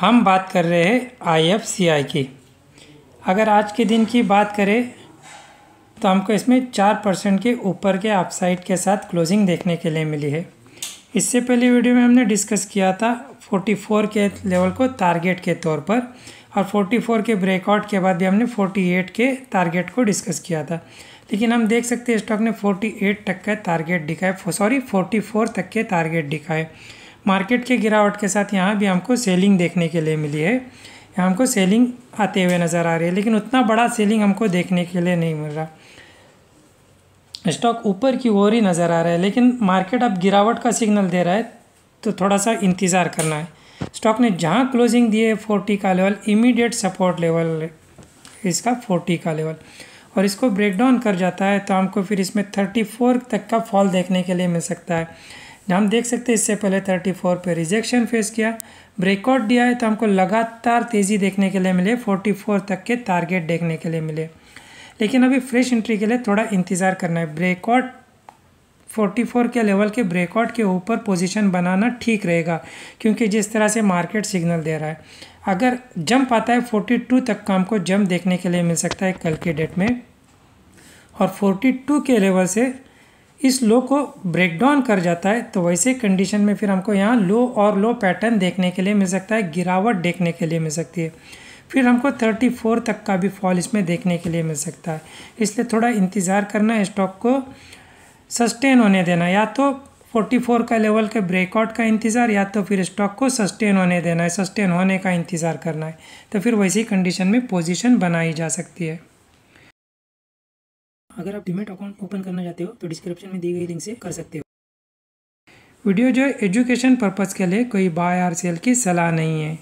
हम बात कर रहे हैं आईएफसीआई की अगर आज के दिन की बात करें तो हमको इसमें चार परसेंट के ऊपर के अपसाइड के साथ क्लोजिंग देखने के लिए मिली है इससे पहले वीडियो में हमने डिस्कस किया था 44 के लेवल को टारगेट के तौर पर और 44 के ब्रेकआउट के बाद भी हमने 48 के टारगेट को डिस्कस किया था लेकिन हम देख सकते हैं स्टॉक ने 48 तक का टारगेट दिखाए सॉरी 44 तक के टारगेट दिखाए मार्केट के गिरावट के साथ यहाँ भी हमको सेलिंग देखने के लिए मिली है यहाँ हमको सेलिंग आते हुए नज़र आ रही है लेकिन उतना बड़ा सेलिंग हमको देखने के लिए नहीं मिल रहा स्टॉक ऊपर की ओर ही नज़र आ रहा है लेकिन मार्केट अब गिरावट का सिग्नल दे रहा है तो थोड़ा सा इंतज़ार करना है स्टॉक ने जहाँ क्लोजिंग दी है फोर्टी का लेवल इमीडिएट सपोर्ट लेवल इसका फोर्टी का लेवल और इसको ब्रेक डाउन कर जाता है तो हमको फिर इसमें थर्टी फोर तक का फॉल देखने के लिए मिल सकता है जहाँ हम देख सकते हैं इससे पहले 34 पे रिजेक्शन फेस किया ब्रेकआउट दिया है तो हमको लगातार तेज़ी देखने के लिए मिले 44 तक के टारगेट देखने के लिए मिले लेकिन अभी फ्रेश एंट्री के लिए थोड़ा इंतज़ार करना है ब्रेकआउट 44 के लेवल के ब्रेकआउट के ऊपर पोजीशन बनाना ठीक रहेगा क्योंकि जिस तरह से मार्केट सिग्नल दे रहा है अगर जंप आता है 42 तक का हमको जंप देखने के लिए मिल सकता है कल के डेट में और 42 के लेवल से इस लो को ब्रेक डाउन कर जाता है तो वैसे कंडीशन में फिर हमको यहाँ लो और लो पैटर्न देखने के लिए मिल सकता है गिरावट देखने के लिए मिल सकती है फिर हमको 34 तक का भी फॉल इसमें देखने के लिए मिल सकता है इसलिए थोड़ा इंतज़ार करना है स्टॉक को सस्टेन होने देना या तो 44 का लेवल के ब्रेकआउट का इंतज़ार या तो फिर स्टॉक को सस्टेन होने देना है सस्टेन होने का इंतज़ार करना है तो फिर वैसी कंडीशन में पोजीशन बनाई जा सकती है अगर आप डिमेट अकाउंट ओपन करना चाहते हो तो डिस्क्रिप्शन में दी गई लिंक से कर सकते हो वीडियो जो एजुकेशन पर्पज़ के लिए कोई बाय और सेल की सलाह नहीं है